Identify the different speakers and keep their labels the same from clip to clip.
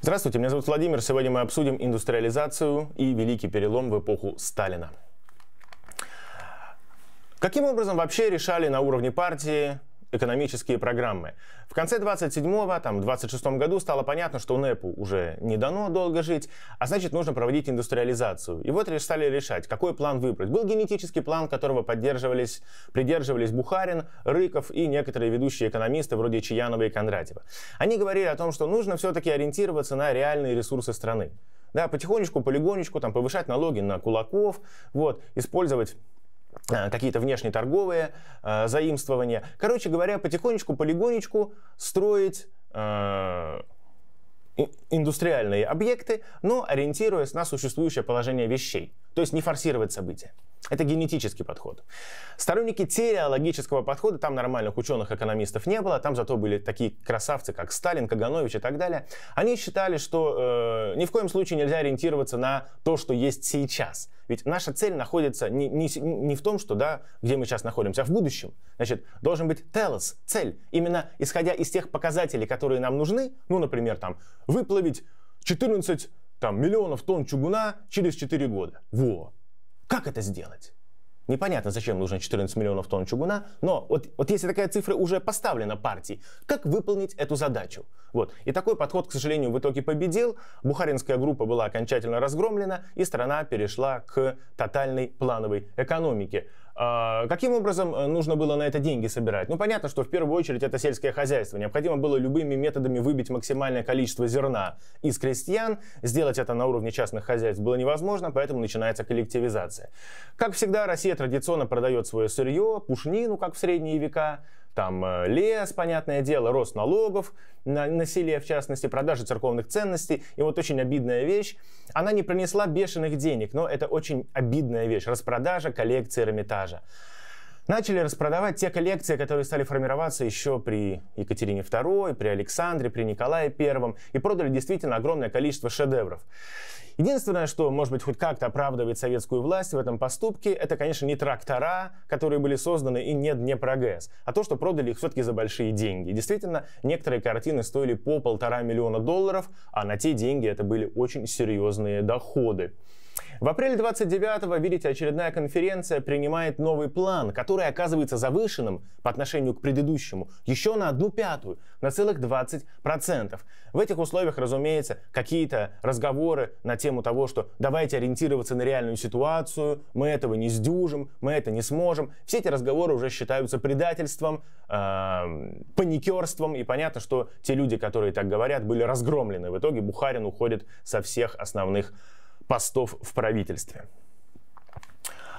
Speaker 1: Здравствуйте, меня зовут Владимир. Сегодня мы обсудим индустриализацию и великий перелом в эпоху Сталина. Каким образом вообще решали на уровне партии экономические программы. В конце 27-го, там, 26-м году стало понятно, что у НЭПу уже не дано долго жить, а значит, нужно проводить индустриализацию. И вот стали решать, какой план выбрать. Был генетический план, которого поддерживались, придерживались Бухарин, Рыков и некоторые ведущие экономисты вроде Чаянова и Кондратьева. Они говорили о том, что нужно все-таки ориентироваться на реальные ресурсы страны. Да, потихонечку, полигонечку, там, повышать налоги на кулаков, вот, использовать Э, какие-то внешнеторговые э, заимствования. Короче говоря, потихонечку, полигонечку строить э, индустриальные объекты, но ориентируясь на существующее положение вещей то есть не форсировать события. Это генетический подход. Сторонники теориологического подхода, там нормальных ученых-экономистов не было, там зато были такие красавцы, как Сталин, Каганович и так далее. Они считали, что э, ни в коем случае нельзя ориентироваться на то, что есть сейчас. Ведь наша цель находится не, не, не в том, что, да, где мы сейчас находимся, а в будущем. Значит, должен быть телос, цель. Именно исходя из тех показателей, которые нам нужны, ну, например, там, выплавить 14 там, миллионов тонн чугуна через 4 года. Во! Как это сделать? Непонятно, зачем нужно 14 миллионов тонн чугуна, но вот, вот если такая цифра уже поставлена партии, как выполнить эту задачу? Вот. И такой подход, к сожалению, в итоге победил, бухаринская группа была окончательно разгромлена, и страна перешла к тотальной плановой экономике. А, каким образом э, нужно было на это деньги собирать? Ну, понятно, что в первую очередь это сельское хозяйство. Необходимо было любыми методами выбить максимальное количество зерна из крестьян. Сделать это на уровне частных хозяйств было невозможно, поэтому начинается коллективизация. Как всегда, Россия традиционно продает свое сырье, пушнину, как в средние века, там э, лес, понятное дело, рост налогов на, на селе, в частности, продажи церковных ценностей. И вот очень обидная вещь. Она не принесла бешеных денег, но это очень обидная вещь. Распродажа коллекции Эрмитажа начали распродавать те коллекции, которые стали формироваться еще при Екатерине II, при Александре, при Николае I, и продали действительно огромное количество шедевров. Единственное, что, может быть, хоть как-то оправдывает советскую власть в этом поступке, это, конечно, не трактора, которые были созданы, и не Днепрогэс, а то, что продали их все-таки за большие деньги. Действительно, некоторые картины стоили по полтора миллиона долларов, а на те деньги это были очень серьезные доходы. В апреле 29-го, видите, очередная конференция принимает новый план, который оказывается завышенным по отношению к предыдущему еще на одну пятую, на целых 20%. В этих условиях, разумеется, какие-то разговоры на тему того, что давайте ориентироваться на реальную ситуацию, мы этого не сдюжим, мы это не сможем. Все эти разговоры уже считаются предательством, эм, паникерством, и понятно, что те люди, которые так говорят, были разгромлены. В итоге Бухарин уходит со всех основных постов в правительстве.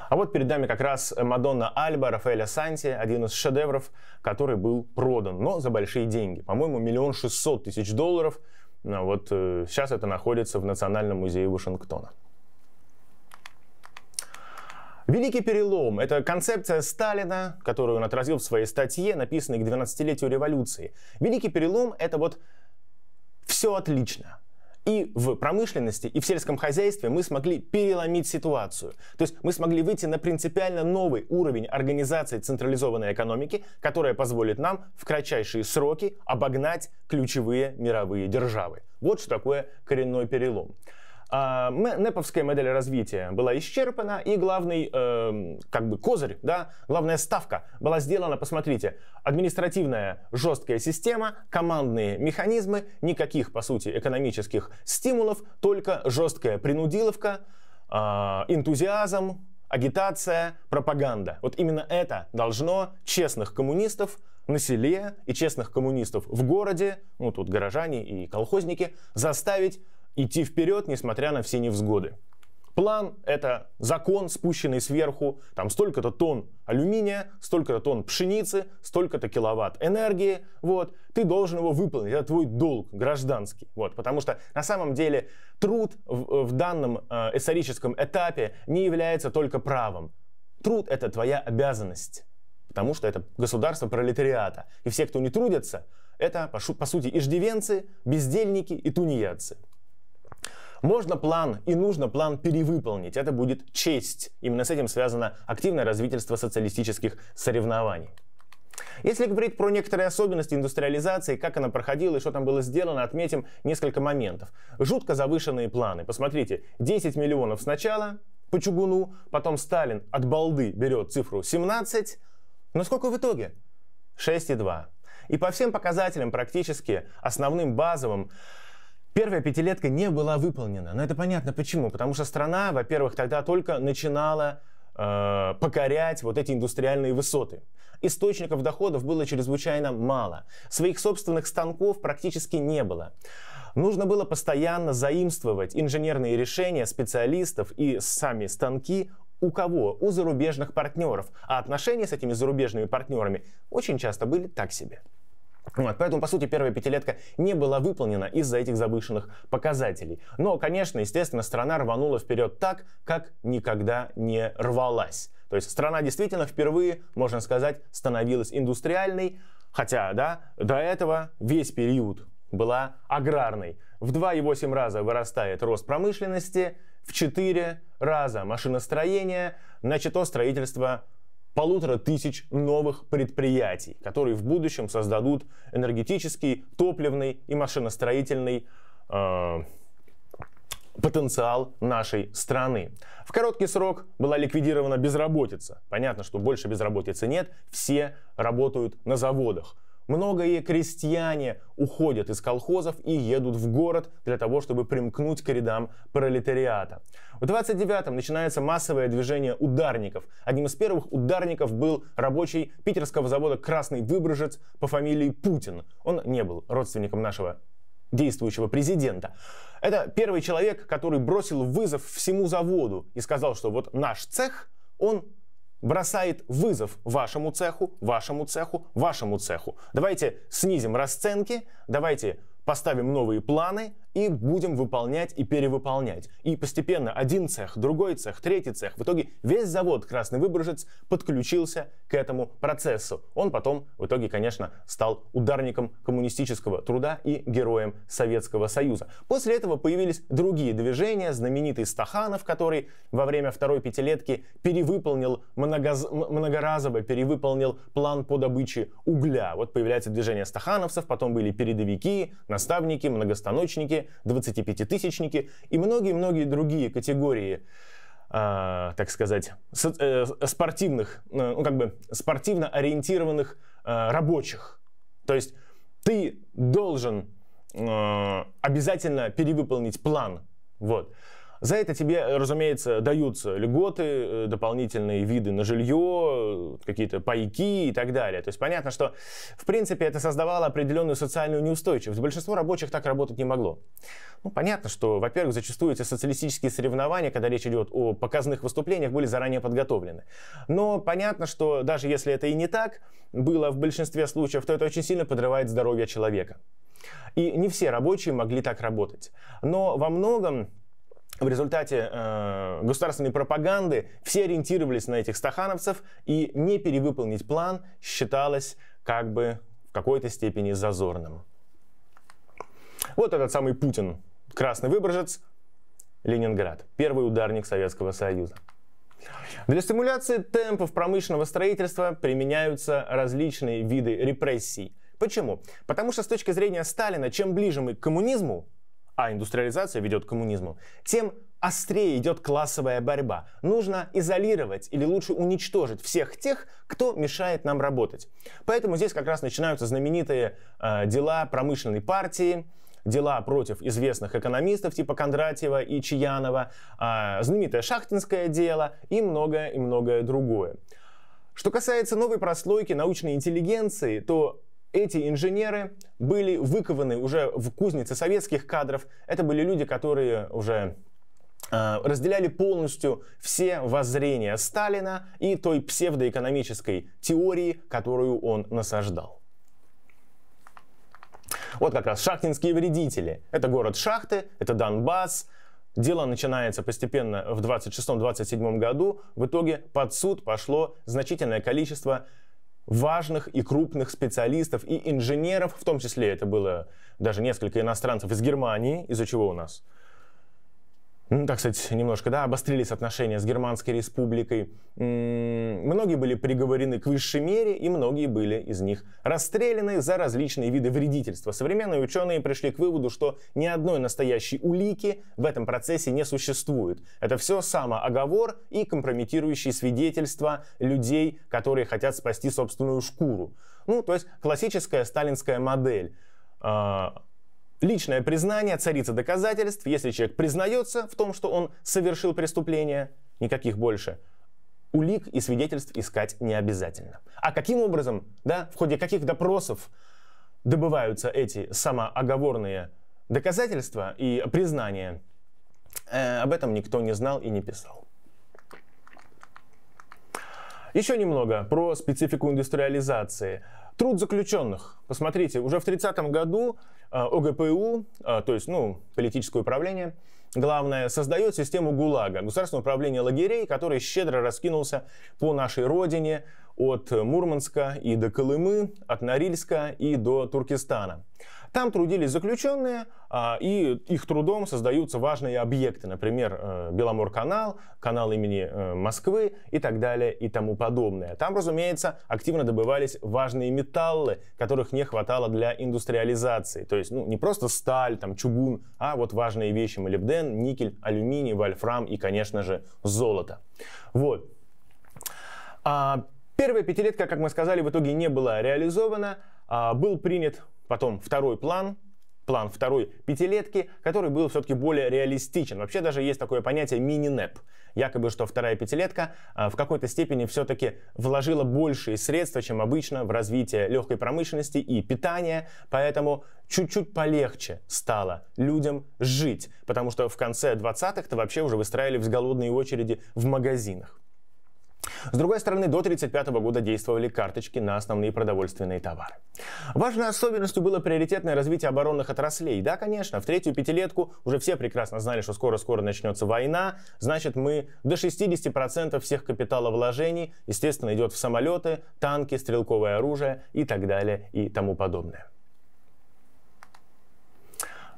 Speaker 1: А вот перед нами как раз Мадонна Альба Рафаэля Санти, один из шедевров, который был продан, но за большие деньги. По-моему, миллион шестьсот тысяч долларов. Ну, вот э, сейчас это находится в Национальном музее Вашингтона. Великий перелом – это концепция Сталина, которую он отразил в своей статье, написанной к 12-летию революции. Великий перелом – это вот все отлично и в промышленности, и в сельском хозяйстве мы смогли переломить ситуацию. То есть мы смогли выйти на принципиально новый уровень организации централизованной экономики, которая позволит нам в кратчайшие сроки обогнать ключевые мировые державы. Вот что такое коренной перелом. А, неповская модель развития была исчерпана, и главный, э, как бы, козырь, да, главная ставка была сделана, посмотрите, административная жесткая система, командные механизмы, никаких, по сути, экономических стимулов, только жесткая принудиловка, э, энтузиазм, агитация, пропаганда. Вот именно это должно честных коммунистов на селе и честных коммунистов в городе, ну тут горожане и колхозники, заставить идти вперед, несмотря на все невзгоды. План – это закон, спущенный сверху, там столько-то тонн алюминия, столько-то тонн пшеницы, столько-то киловатт энергии, вот, ты должен его выполнить, это твой долг гражданский, вот, потому что на самом деле труд в, в данном э, этапе не является только правом, труд – это твоя обязанность, потому что это государство пролетариата, и все, кто не трудятся, это, по, по сути, иждивенцы, бездельники и тунеядцы. Можно план и нужно план перевыполнить. Это будет честь. Именно с этим связано активное развительство социалистических соревнований. Если говорить про некоторые особенности индустриализации, как она проходила и что там было сделано, отметим несколько моментов. Жутко завышенные планы. Посмотрите, 10 миллионов сначала по чугуну, потом Сталин от балды берет цифру 17, но сколько в итоге? 6,2. И по всем показателям практически, основным базовым, Первая пятилетка не была выполнена. Но это понятно почему. Потому что страна, во-первых, тогда только начинала э, покорять вот эти индустриальные высоты. Источников доходов было чрезвычайно мало. Своих собственных станков практически не было. Нужно было постоянно заимствовать инженерные решения специалистов и сами станки у кого? У зарубежных партнеров. А отношения с этими зарубежными партнерами очень часто были так себе. Вот, поэтому, по сути, первая пятилетка не была выполнена из-за этих завышенных показателей. Но, конечно, естественно, страна рванула вперед так, как никогда не рвалась. То есть страна действительно впервые, можно сказать, становилась индустриальной, хотя да, до этого весь период была аграрной. В 2,8 раза вырастает рост промышленности, в 4 раза машиностроение, начато строительство полутора тысяч новых предприятий, которые в будущем создадут энергетический, топливный и машиностроительный э, потенциал нашей страны. В короткий срок была ликвидирована безработица. Понятно, что больше безработицы нет, все работают на заводах. Многие крестьяне уходят из колхозов и едут в город для того, чтобы примкнуть к рядам пролетариата. В 29-м начинается массовое движение ударников. Одним из первых ударников был рабочий питерского завода «Красный Выборжец» по фамилии Путин. Он не был родственником нашего действующего президента. Это первый человек, который бросил вызов всему заводу и сказал, что вот наш цех, он бросает вызов вашему цеху, вашему цеху, вашему цеху. Давайте снизим расценки, давайте поставим новые планы, и будем выполнять и перевыполнять. И постепенно один цех, другой цех, третий цех. В итоге весь завод «Красный Выборжец» подключился к этому процессу. Он потом, в итоге, конечно, стал ударником коммунистического труда и героем Советского Союза. После этого появились другие движения, знаменитый Стаханов, который во время второй пятилетки перевыполнил, многоз... многоразово перевыполнил план по добыче угля. Вот появляется движение стахановцев, потом были передовики, наставники, многостаночники, пенсионеры, 25-тысячники и многие-многие другие категории э, так сказать, со, э, спортивных, э, ну, как бы спортивно ориентированных э, рабочих. То есть ты должен э, обязательно перевыполнить план. Вот. За это тебе, э, разумеется, даются льготы, э, дополнительные виды на жилье, э, какие-то пайки и так далее. То есть понятно, что, в принципе, это создавало определенную социальную неустойчивость. Большинство рабочих так работать не могло. Ну, понятно, что, во-первых, зачастую эти социалистические соревнования, когда речь идет о показных выступлениях, были заранее подготовлены. Но понятно, что даже если это и не так было в большинстве случаев, то это очень сильно подрывает здоровье человека. И не все рабочие могли так работать. Но во многом в результате э, государственной пропаганды все ориентировались на этих стахановцев, и не перевыполнить план считалось как бы в какой-то степени зазорным. Вот этот самый Путин, красный выборжец, Ленинград, первый ударник Советского Союза. Для стимуляции темпов промышленного строительства применяются различные виды репрессий. Почему? Потому что с точки зрения Сталина, чем ближе мы к коммунизму, а индустриализация ведет к коммунизму, тем острее идет классовая борьба. Нужно изолировать или лучше уничтожить всех тех, кто мешает нам работать. Поэтому здесь как раз начинаются знаменитые э, дела промышленной партии, дела против известных экономистов типа Кондратьева и Чаянова, э, а, знаменитое шахтинское дело и многое и многое другое. Что касается новой прослойки научной интеллигенции, то эти инженеры были выкованы уже в кузнице советских кадров. Это были люди, которые уже э, разделяли полностью все воззрения Сталина и той псевдоэкономической теории, которую он насаждал. Вот как раз шахтинские вредители. Это город Шахты, это Донбасс. Дело начинается постепенно в 26-27 году. В итоге под суд пошло значительное количество важных и крупных специалистов и инженеров, в том числе это было даже несколько иностранцев из Германии, из-за чего у нас ну, так сказать, немножко, да, обострились отношения с Германской республикой. Многие были приговорены к высшей мере, и многие были из них расстреляны за различные виды вредительства. Современные ученые пришли к выводу, что ни одной настоящей улики в этом процессе не существует. Это все самооговор и компрометирующие свидетельства людей, которые хотят спасти собственную шкуру. Ну, то есть классическая сталинская модель а, Личное признание царица доказательств. Если человек признается в том, что он совершил преступление, никаких больше улик и свидетельств искать не обязательно. А каким образом, да, в ходе каких допросов добываются эти самооговорные доказательства и признания, э, об этом никто не знал и не писал. Еще немного про специфику индустриализации. Труд заключенных. Посмотрите, уже в 30-м году Э, ОГПУ, э, то есть, ну, политическое управление, главное, создает систему ГУЛАГа, государственное управление лагерей, который щедро раскинулся по нашей родине, от Мурманска и до Колымы, от Норильска и до Туркестана. Там трудились заключенные, а, и их трудом создаются важные объекты, например, э, Беломорканал, канал имени э, Москвы и так далее и тому подобное. Там, разумеется, активно добывались важные металлы, которых не хватало для индустриализации. То есть ну, не просто сталь, там, чугун, а вот важные вещи – молибден, никель, алюминий, вольфрам и, конечно же, золото. Вот. А Первая пятилетка, как мы сказали, в итоге не была реализована. А, был принят потом второй план, план второй пятилетки, который был все-таки более реалистичен. Вообще даже есть такое понятие мини-нэп. Якобы, что вторая пятилетка а, в какой-то степени все-таки вложила большие средства, чем обычно, в развитие легкой промышленности и питания, поэтому чуть-чуть полегче стало людям жить, потому что в конце 20-х-то вообще уже выстраивались голодные очереди в магазинах. С другой стороны, до 1935 года действовали карточки на основные продовольственные товары. Важной особенностью было приоритетное развитие оборонных отраслей. Да, конечно, в третью пятилетку уже все прекрасно знали, что скоро-скоро начнется война, значит мы до 60% всех капиталовложений, естественно, идет в самолеты, танки, стрелковое оружие и так далее и тому подобное.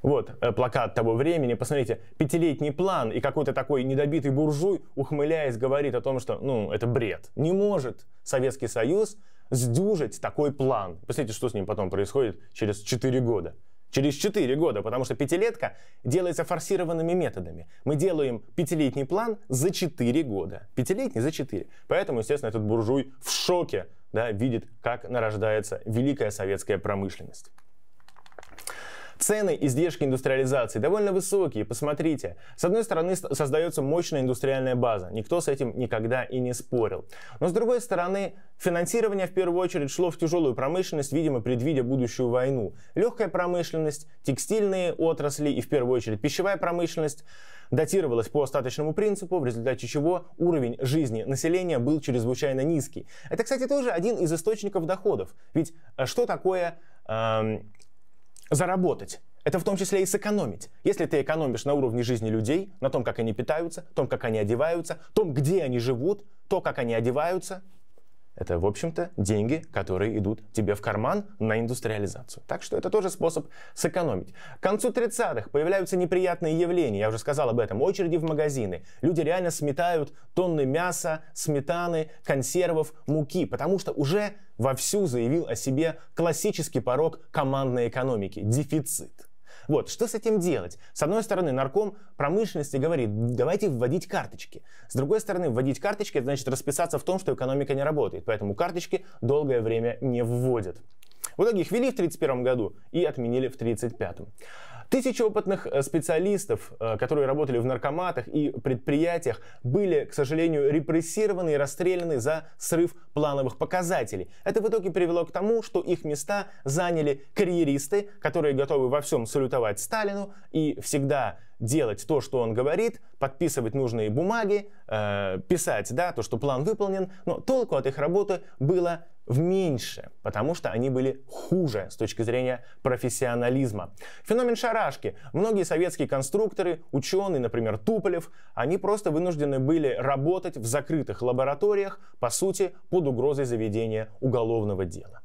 Speaker 1: Вот э, плакат того времени. Посмотрите, пятилетний план и какой-то такой недобитый буржуй, ухмыляясь, говорит о том, что, ну, это бред. Не может Советский Союз сдюжить такой план. Посмотрите, что с ним потом происходит через 4 года. Через 4 года, потому что пятилетка делается форсированными методами. Мы делаем пятилетний план за 4 года. Пятилетний за 4. Поэтому, естественно, этот буржуй в шоке да, видит, как нарождается великая советская промышленность. Цены издержки индустриализации довольно высокие, посмотрите. С одной стороны, создается мощная индустриальная база, никто с этим никогда и не спорил. Но с другой стороны, финансирование в первую очередь шло в тяжелую промышленность, видимо, предвидя будущую войну. Легкая промышленность, текстильные отрасли и в первую очередь пищевая промышленность датировалась по остаточному принципу, в результате чего уровень жизни населения был чрезвычайно низкий. Это, кстати, тоже один из источников доходов. Ведь э, что такое эм, заработать. Это в том числе и сэкономить. Если ты экономишь на уровне жизни людей, на том, как они питаются, том, как они одеваются, том, где они живут, то, как они одеваются – это, в общем-то, деньги, которые идут тебе в карман на индустриализацию. Так что это тоже способ сэкономить. К концу 30-х появляются неприятные явления. Я уже сказал об этом. Очереди в магазины. Люди реально сметают тонны мяса, сметаны, консервов, муки. Потому что уже вовсю заявил о себе классический порог командной экономики – дефицит. Вот, что с этим делать? С одной стороны, нарком промышленности говорит, давайте вводить карточки. С другой стороны, вводить карточки, это значит расписаться в том, что экономика не работает, поэтому карточки долгое время не вводят. В итоге их ввели в 1931 году и отменили в 1935. Тысячи опытных э, специалистов, э, которые работали в наркоматах и предприятиях, были, к сожалению, репрессированы и расстреляны за срыв плановых показателей. Это в итоге привело к тому, что их места заняли карьеристы, которые готовы во всем салютовать Сталину и всегда делать то, что он говорит, подписывать нужные бумаги, э, писать, да, то, что план выполнен, но толку от их работы было в меньше, потому что они были хуже с точки зрения профессионализма. Феномен шарашки. Многие советские конструкторы, ученые, например, Туполев, они просто вынуждены были работать в закрытых лабораториях, по сути, под угрозой заведения уголовного дела.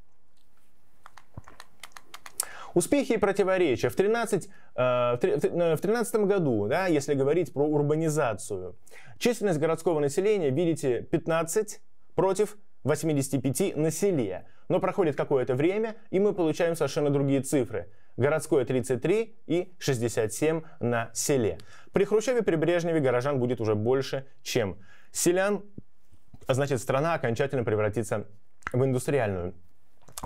Speaker 1: Успехи и противоречия. В 13, э, э году, да, если говорить про урбанизацию, численность городского населения, видите, 15 против 85 на селе. Но проходит какое-то время, и мы получаем совершенно другие цифры. Городское 33 и 67 на селе. При Хрущеве, при Брежневе горожан будет уже больше, чем селян. А значит, страна окончательно превратится в индустриальную.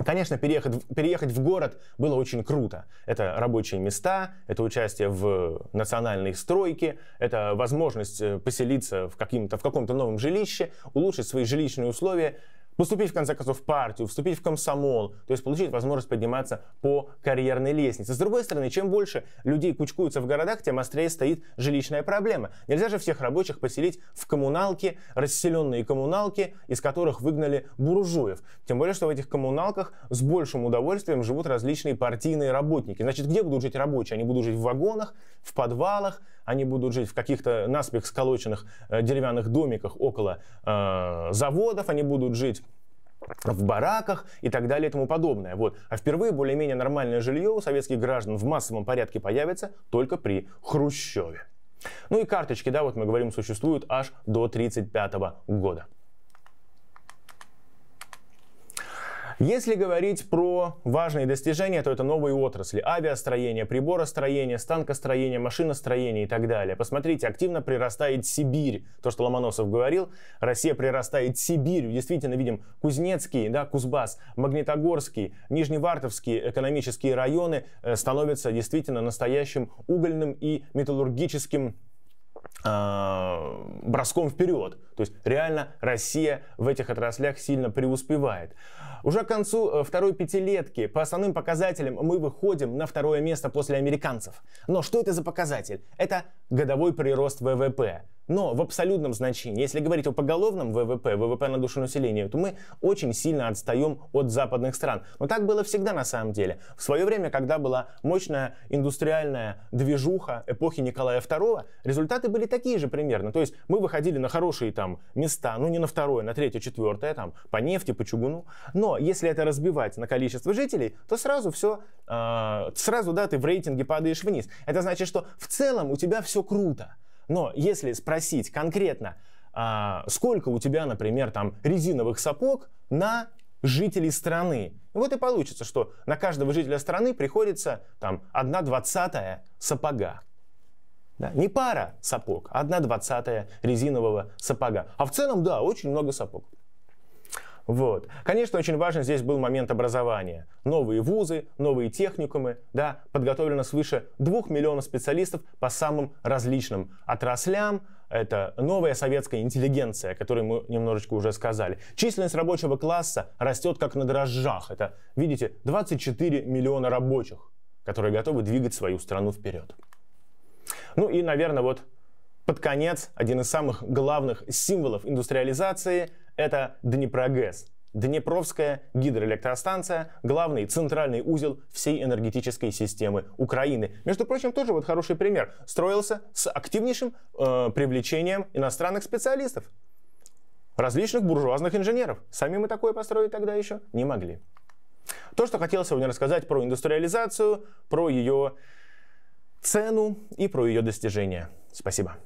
Speaker 1: Конечно, переехать, переехать в город было очень круто. Это рабочие места, это участие в национальной стройке, это возможность э, поселиться в, каким-то, в каком-то новом жилище, улучшить свои жилищные условия поступить, в конце концов, в партию, вступить в комсомол, то есть получить возможность подниматься по карьерной лестнице. С другой стороны, чем больше людей кучкуются в городах, тем острее стоит жилищная проблема. Нельзя же всех рабочих поселить в коммуналки, расселенные коммуналки, из которых выгнали буржуев. Тем более, что в этих коммуналках с большим удовольствием живут различные партийные работники. Значит, где будут жить рабочие? Они будут жить в вагонах, в подвалах, они будут жить в каких-то наспех сколоченных э, деревянных домиках около э, заводов, они будут жить в бараках и так далее и тому подобное. Вот. А впервые более-менее нормальное жилье у советских граждан в массовом порядке появится только при Хрущеве. Ну и карточки, да, вот мы говорим, существуют аж до 1935 года. Если говорить про важные достижения, то это новые отрасли. Авиастроение, приборостроение, станкостроение, машиностроение и так далее. Посмотрите, активно прирастает Сибирь. То, что Ломоносов говорил, Россия прирастает Сибирью. Действительно видим Кузнецкий, да, Кузбасс, Магнитогорский, Нижневартовские экономические районы э, становятся действительно настоящим угольным и металлургическим Э, броском вперед. То есть реально Россия в этих отраслях сильно преуспевает. Уже к концу э, второй пятилетки по основным показателям мы выходим на второе место после американцев. Но что это за показатель? Это годовой прирост ВВП. Но в абсолютном значении, если говорить о поголовном ВВП, ВВП на душу населения, то мы очень сильно отстаем от западных стран. Но так было всегда на самом деле. В свое время, когда была мощная индустриальная движуха эпохи Николая II, результаты были такие же примерно. То есть мы выходили на хорошие там места, ну не на второе, на третье, четвертое, там по нефти, по чугуну. Но если это разбивать на количество жителей, то сразу все, э, а, сразу да, ты в рейтинге падаешь вниз. Это значит, что в целом у тебя все круто. Но если спросить конкретно, а, сколько у тебя, например, там резиновых сапог на жителей страны. Вот и получится, что на каждого жителя страны приходится там одна двадцатая сапога. Да, не пара сапог, а 1 двадцатая резинового сапога. А в целом, да, очень много сапог. Вот. Конечно, очень важен здесь был момент образования. Новые вузы, новые техникумы, да, подготовлено свыше двух миллионов специалистов по самым различным отраслям. Это новая советская интеллигенция, о которой мы немножечко уже сказали. Численность рабочего класса растет как на дрожжах. Это, видите, 24 миллиона рабочих, которые готовы двигать свою страну вперед. Ну и, наверное, вот под конец один из самых главных символов индустриализации – это Днепрогэс, Днепровская гидроэлектростанция, главный центральный узел всей энергетической системы Украины. Между прочим, тоже вот хороший пример. Строился с активнейшим э, привлечением иностранных специалистов, различных буржуазных инженеров. Сами мы такое построить тогда еще не могли. То, что хотел сегодня рассказать про индустриализацию, про ее цену и про ее достижения. Спасибо.